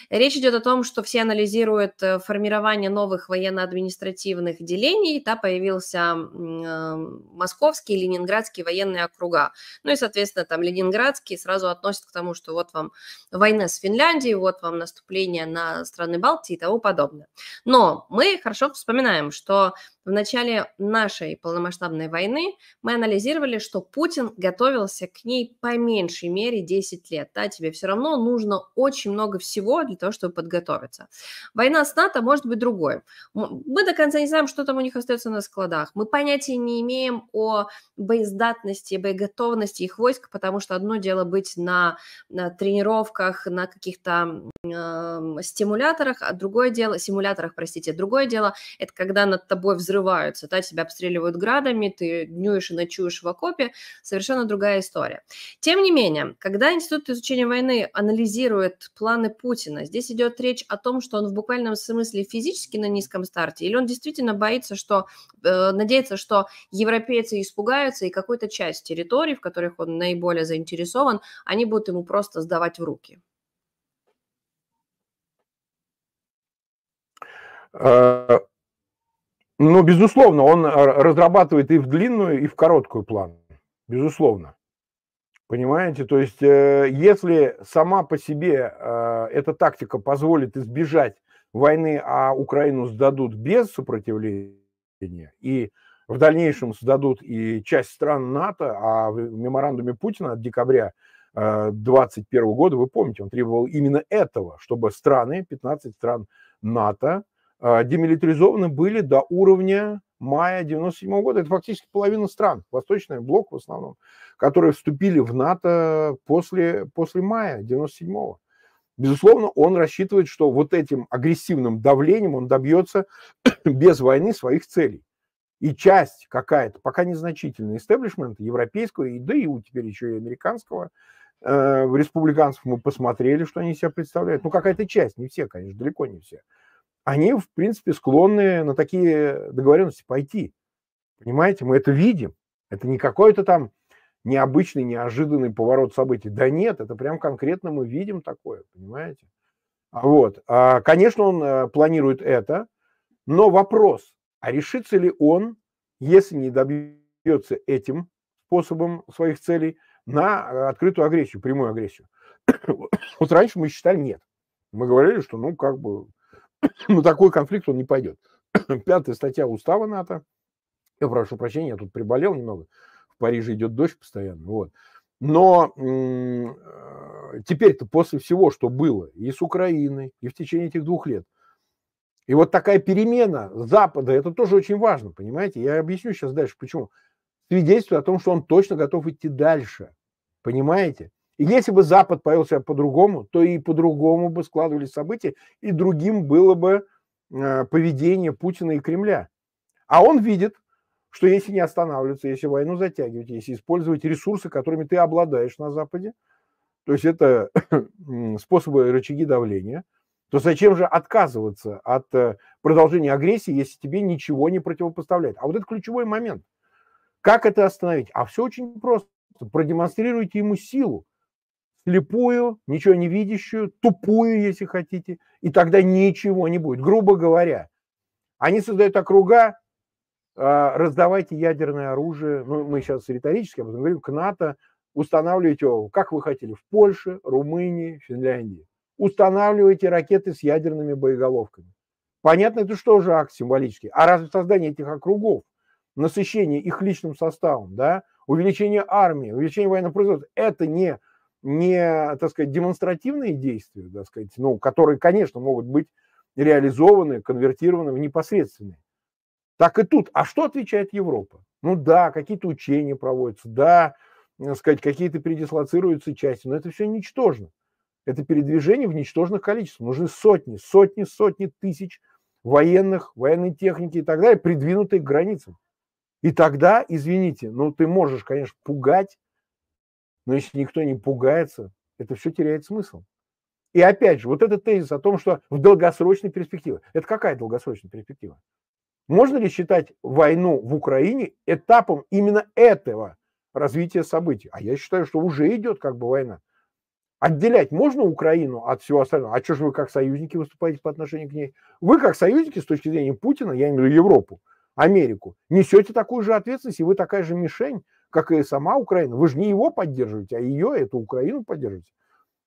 Речь идет о том, что все анализируют э, формирование новых военно-административных делений, Там появился э, московский и ленинградский военные округа. Ну и, соответственно, там ленинградский сразу относят к тому, что вот вам война с Финляндией, вот вам наступление на страны Балтии и тому подобное. Но мы хорошо вспоминаем, что в начале нашей полномасштабной войны мы анализировали, что Путин готовился к ней по меньшей мере 10 лет. Да, тебе все равно нужно очень много всего для того, чтобы подготовиться. Война с НАТО может быть другой. Мы до конца не знаем, что там у них остается на складах. Мы понятия не имеем о боездатности, боеготовности их войск, потому что одно дело быть на, на тренировках, на каких-то э, стимуляторах, а другое дело, симуляторах, простите, другое дело, это когда над тобой взрыв срываются, да, тебя обстреливают градами, ты днюешь и ночуешь в окопе, совершенно другая история. Тем не менее, когда Институт изучения войны анализирует планы Путина, здесь идет речь о том, что он в буквальном смысле физически на низком старте, или он действительно боится, что, э, надеется, что европейцы испугаются, и какую то часть территорий, в которых он наиболее заинтересован, они будут ему просто сдавать в руки. А, ну, безусловно, он э, разрабатывает и в длинную, и в короткую план. Безусловно. Понимаете? То есть, э, если сама по себе э, эта тактика позволит избежать войны, а Украину сдадут без сопротивления, и в дальнейшем сдадут и часть стран НАТО, а в меморандуме Путина от декабря 2021 года, вы помните, он требовал именно этого, чтобы страны, 15 стран НАТО, а, демилитаризованы были до уровня мая 97 года. Это фактически половина стран, восточный блок в основном, которые вступили в НАТО после, после мая 97 -го. Безусловно, он рассчитывает, что вот этим агрессивным давлением он добьется без войны своих целей. И часть какая-то, пока незначительная, истеблишмента европейского, и да и у теперь еще и американского, э, республиканцев мы посмотрели, что они себя представляют. Ну, какая-то часть, не все, конечно, далеко не все они, в принципе, склонны на такие договоренности пойти. Понимаете, мы это видим. Это не какой-то там необычный, неожиданный поворот событий. Да нет, это прям конкретно мы видим такое, понимаете? А вот. А, конечно, он э, планирует это, но вопрос, а решится ли он, если не добьется этим способом своих целей, на открытую агрессию, прямую агрессию? Вот раньше мы считали нет. Мы говорили, что ну как бы на такой конфликт он не пойдет. Пятая статья устава НАТО. Я прошу прощения, я тут приболел немного. В Париже идет дождь постоянно. Вот. Но э, теперь-то после всего, что было и с Украиной, и в течение этих двух лет, и вот такая перемена Запада, это тоже очень важно, понимаете? Я объясню сейчас дальше, почему. Свидетельствует о том, что он точно готов идти дальше, понимаете? И если бы Запад повел себя по-другому, то и по-другому бы складывались события, и другим было бы э, поведение Путина и Кремля. А он видит, что если не останавливаться, если войну затягивать, если использовать ресурсы, которыми ты обладаешь на Западе, то есть это способы рычаги давления, то зачем же отказываться от э, продолжения агрессии, если тебе ничего не противопоставляет? А вот это ключевой момент. Как это остановить? А все очень просто. Продемонстрируйте ему силу слепую, ничего не видящую, тупую, если хотите, и тогда ничего не будет. Грубо говоря, они создают округа, а, раздавайте ядерное оружие, ну, мы сейчас риторически об этом говорим, к НАТО, устанавливайте его, как вы хотели, в Польше, Румынии, Финляндии. Устанавливайте ракеты с ядерными боеголовками. Понятно, это что же акт символический? А разве создание этих округов, насыщение их личным составом, да, увеличение армии, увеличение военного производства, это не не, так сказать, демонстративные действия, так сказать, ну, которые, конечно, могут быть реализованы, конвертированы в непосредственные. Так и тут. А что отвечает Европа? Ну да, какие-то учения проводятся, да, так э, сказать, какие-то передислоцируются части, но это все ничтожно. Это передвижение в ничтожных количествах. Нужны сотни, сотни, сотни тысяч военных, военной техники и так далее, придвинутые к границам. И тогда, извините, ну ты можешь, конечно, пугать, но если никто не пугается, это все теряет смысл. И опять же, вот этот тезис о том, что в долгосрочной перспективе. Это какая долгосрочная перспектива? Можно ли считать войну в Украине этапом именно этого развития событий? А я считаю, что уже идет как бы война. Отделять можно Украину от всего остального? А что же вы как союзники выступаете по отношению к ней? Вы как союзники с точки зрения Путина, я имею в виду Европу, Америку, несете такую же ответственность, и вы такая же мишень как и сама Украина. Вы же не его поддерживаете, а ее, эту Украину поддерживаете.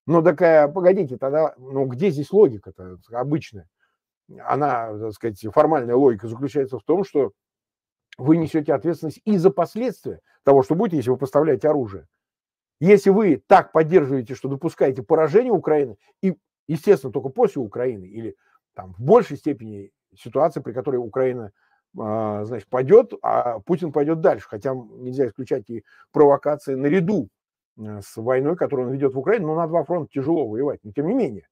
Но такая, погодите, тогда, ну где здесь логика-то обычная? Она, так сказать, формальная логика заключается в том, что вы несете ответственность и за последствия того, что будет, если вы поставляете оружие. Если вы так поддерживаете, что допускаете поражение Украины, и, естественно, только после Украины, или там, в большей степени ситуации, при которой Украина а, значит, пойдет, а Путин пойдет дальше. Хотя нельзя исключать и провокации наряду э, с войной, которую он ведет в Украине, но на два фронта тяжело воевать. Но тем не менее,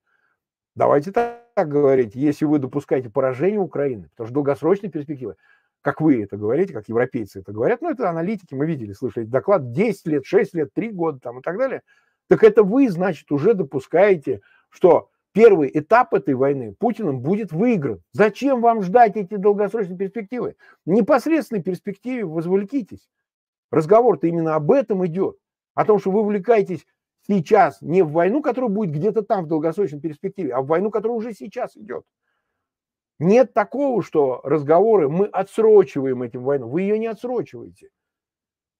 давайте так, так говорить, если вы допускаете поражение Украины, потому что долгосрочные перспективы, как вы это говорите, как европейцы это говорят, ну это аналитики, мы видели, слышали доклад 10 лет, 6 лет, 3 года там и так далее, так это вы, значит, уже допускаете, что первый этап этой войны Путиным будет выигран. Зачем вам ждать эти долгосрочные перспективы? В непосредственной перспективе возвлекитесь. Разговор-то именно об этом идет. О том, что вы увлекаетесь сейчас не в войну, которая будет где-то там в долгосрочной перспективе, а в войну, которая уже сейчас идет. Нет такого, что разговоры мы отсрочиваем этим войну. Вы ее не отсрочиваете.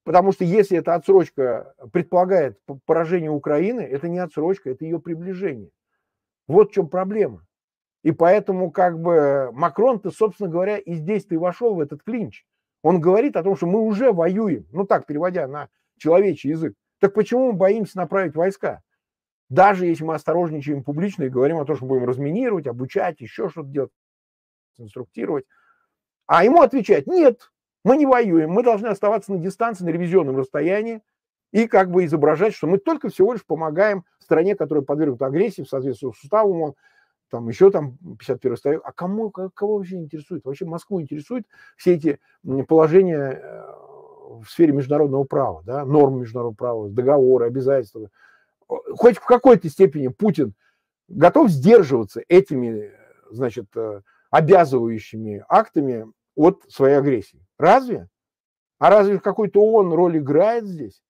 Потому что если эта отсрочка предполагает поражение Украины, это не отсрочка, это ее приближение. Вот в чем проблема. И поэтому как бы макрон ты, собственно говоря, и здесь ты вошел в этот клинч. Он говорит о том, что мы уже воюем, ну так, переводя на человечий язык. Так почему мы боимся направить войска? Даже если мы осторожничаем публично и говорим о том, что будем разминировать, обучать, еще что-то делать, инструктировать. А ему отвечать, нет, мы не воюем, мы должны оставаться на дистанции, на ревизионном расстоянии и как бы изображать, что мы только всего лишь помогаем стране, которая подвергнута агрессии в соответствии с уставом, там еще там 51 стою. А кому, кого вообще интересует? Вообще Москву интересует все эти положения э, в сфере международного права, да, нормы международного права, договоры, обязательства. Хоть в какой-то степени Путин готов сдерживаться этими, значит, э, обязывающими актами от своей агрессии. Разве? А разве какой-то он роль играет здесь?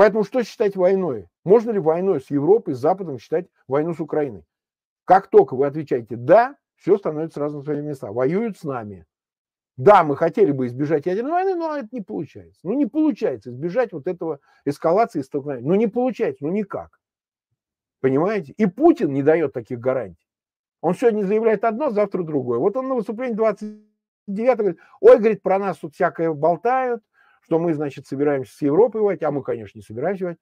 Поэтому что считать войной? Можно ли войной с Европой, с Западом считать войну с Украиной? Как только вы отвечаете «да», все становится сразу на свои места. Воюют с нами. Да, мы хотели бы избежать ядерной войны, но это не получается. Ну, не получается избежать вот этого эскалации и столкновения. Ну, не получается, ну, никак. Понимаете? И Путин не дает таких гарантий. Он сегодня заявляет одно, завтра другое. Вот он на выступлении 29 говорит, ой, говорит, про нас тут всякое болтают, что мы, значит, собираемся с Европой воевать, а мы, конечно, не собираемся воевать.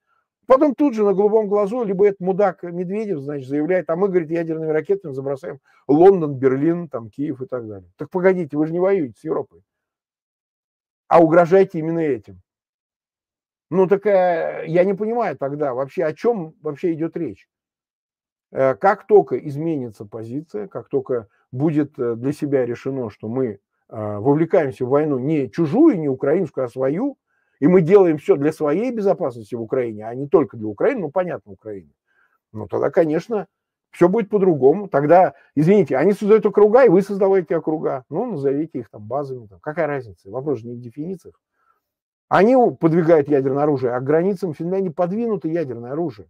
Потом тут же на голубом глазу либо этот мудак Медведев, значит, заявляет, а мы, говорит, ядерными ракетами забросаем Лондон, Берлин, там, Киев и так далее. Так погодите, вы же не воюете с Европой, а угрожаете именно этим. Ну так э, я не понимаю тогда вообще, о чем вообще идет речь. Э, как только изменится позиция, как только будет э, для себя решено, что мы а, вовлекаемся в войну не чужую, не украинскую, а свою, и мы делаем все для своей безопасности в Украине, а не только для Украины, ну, понятно, Украины, ну, тогда, конечно, все будет по-другому. Тогда, извините, они создают округа, и вы создаваете округа. Ну, назовите их там базами. Там. Какая разница? Вопрос же не в дефинициях. Они подвигают ядерное оружие, а к границам Финляндии подвинуто ядерное оружие.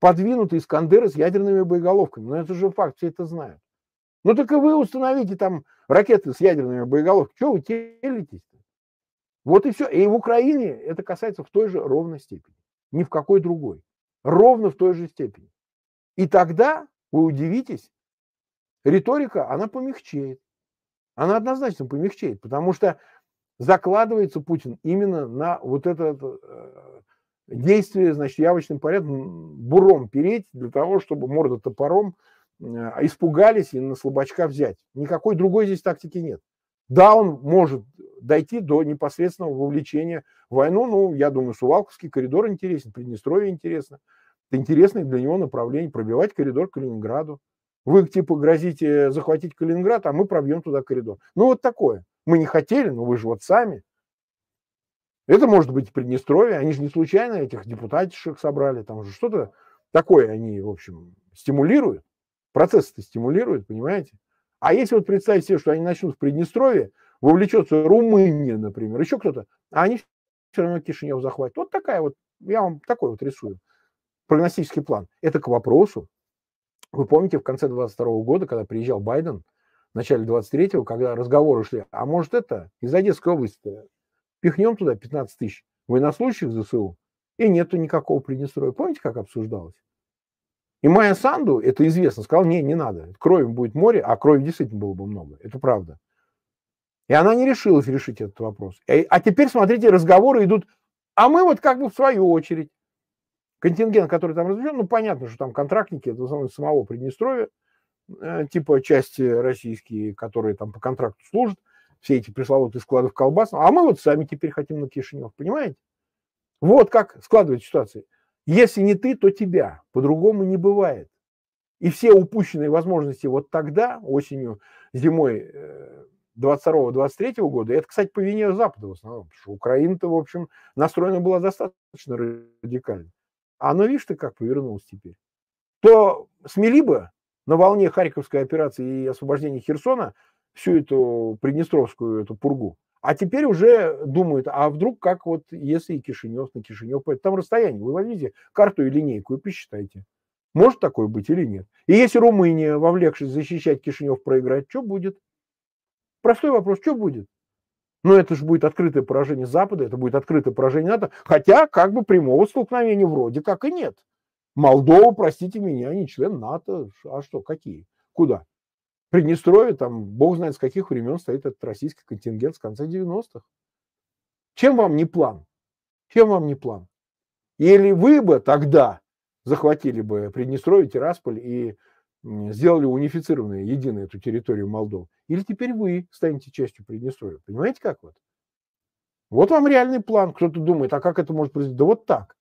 Подвинуты Искандеры с ядерными боеголовками. Но это же факт, все это знают. Ну так и вы установите там ракеты с ядерными боеголовками. Чего вы телитесь-то? Вот и все. И в Украине это касается в той же ровной степени. Ни в какой другой. Ровно в той же степени. И тогда, вы удивитесь, риторика, она помягчеет. Она однозначно помягчеет, потому что закладывается Путин именно на вот это э, действие, значит, явочным порядком, буром переть для того, чтобы морда топором а, испугались и на слабачка взять. Никакой другой здесь тактики нет. Да, он может дойти до непосредственного вовлечения в войну. Ну, я думаю, Сувалковский коридор интересен, Приднестровье интересно. Это интересное для него направление. Пробивать коридор к Калининграду. Вы типа грозите захватить Калининград, а мы пробьем туда коридор. Ну, вот такое. Мы не хотели, но вы же вот сами. Это может быть Приднестровье. Они же не случайно этих депутатишек собрали. Там же что-то такое они, в общем, стимулируют. Процесс-то стимулирует, понимаете? А если вот представить себе, что они начнут в Приднестровье, вовлечется Румыния, например, еще кто-то, а они все равно Кишинев захватят. Вот такая вот, я вам такой вот рисую прогностический план. Это к вопросу. Вы помните, в конце 22 года, когда приезжал Байден, в начале 23-го, когда разговоры шли, а может это из Одесской области пихнем туда 15 тысяч военнослужащих ЗСУ, и нету никакого Приднестровья. Помните, как обсуждалось? И Майя Санду, это известно, сказал, не, не надо, крови будет море, а крови действительно было бы много, это правда. И она не решилась решить этот вопрос. Э, а теперь, смотрите, разговоры идут, а мы вот как бы в свою очередь. Контингент, который там размещен, ну, понятно, что там контрактники, это в основном самого Приднестровья, э, типа части российские, которые там по контракту служат, все эти пресловутые склады в колбасном, а мы вот сами теперь хотим на Кишинев, понимаете? Вот как складывается ситуация. Если не ты, то тебя. По-другому не бывает. И все упущенные возможности вот тогда, осенью, зимой 22-23 э, года, это, кстати, по вине Запада в основном, потому что Украина-то, в общем, настроена была достаточно радикально. А оно, ну, видишь ты, как повернулось теперь. То смели бы на волне Харьковской операции и освобождения Херсона всю эту приднестровскую эту пургу, а теперь уже думают, а вдруг как вот, если и Кишинев на Кишинев поедет. Там расстояние, вы возьмите карту и линейку и посчитайте. Может такое быть или нет? И если Румыния, вовлекшись защищать Кишинев, проиграет, что будет? Простой вопрос, что будет? Но ну, это же будет открытое поражение Запада, это будет открытое поражение НАТО, хотя как бы прямого столкновения вроде как и нет. Молдова, простите меня, не член НАТО, а что, какие? Куда? Приднестровье, там, бог знает, с каких времен стоит этот российский контингент с конца 90-х. Чем вам не план? Чем вам не план? Или вы бы тогда захватили бы Приднестровье, Тирасполь и сделали унифицированную, единую эту территорию Молдовы. Или теперь вы станете частью Приднестровья. Понимаете, как вот? Вот вам реальный план. Кто-то думает, а как это может произойти? Да вот так.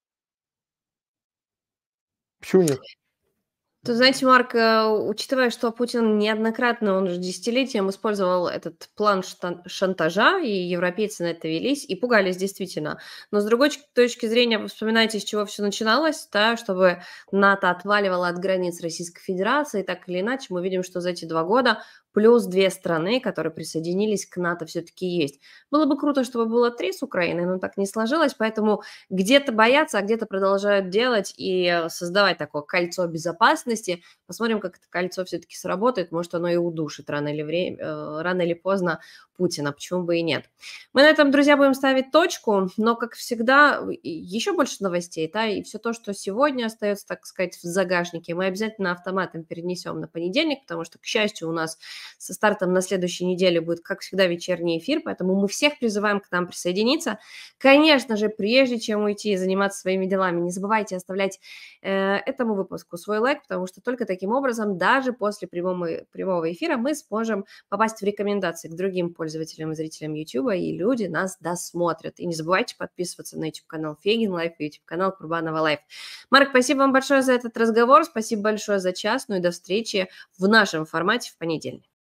Почему нет? То знаете, Марк, э, учитывая, что Путин неоднократно, он же десятилетием использовал этот план шантажа, и европейцы на это велись и пугались действительно. Но с другой точки зрения, вспоминайте, с чего все начиналось, да, чтобы НАТО отваливало от границ Российской Федерации, так или иначе, мы видим, что за эти два года плюс две страны, которые присоединились к НАТО, все-таки есть. Было бы круто, чтобы было три с Украиной, но так не сложилось, поэтому где-то боятся, а где-то продолжают делать и э, создавать такое кольцо безопасности. Посмотрим, как это кольцо все-таки сработает. Может, оно и удушит рано или, время, э, рано или поздно Путина, почему бы и нет. Мы на этом, друзья, будем ставить точку, но, как всегда, еще больше новостей, да, и все то, что сегодня остается, так сказать, в загашнике, мы обязательно автоматом перенесем на понедельник, потому что, к счастью, у нас со стартом на следующей неделе будет, как всегда, вечерний эфир, поэтому мы всех призываем к нам присоединиться. Конечно же, прежде чем уйти и заниматься своими делами, не забывайте оставлять э, этому выпуску свой лайк, потому что только таким образом, даже после прямого, прямого эфира, мы сможем попасть в рекомендации к другим пользователям и зрителям YouTube, и люди нас досмотрят. И не забывайте подписываться на YouTube-канал Фегин Лайф и YouTube-канал Курбанова Лайф. Марк, спасибо вам большое за этот разговор, спасибо большое за час, ну и до встречи в нашем формате в понедельник.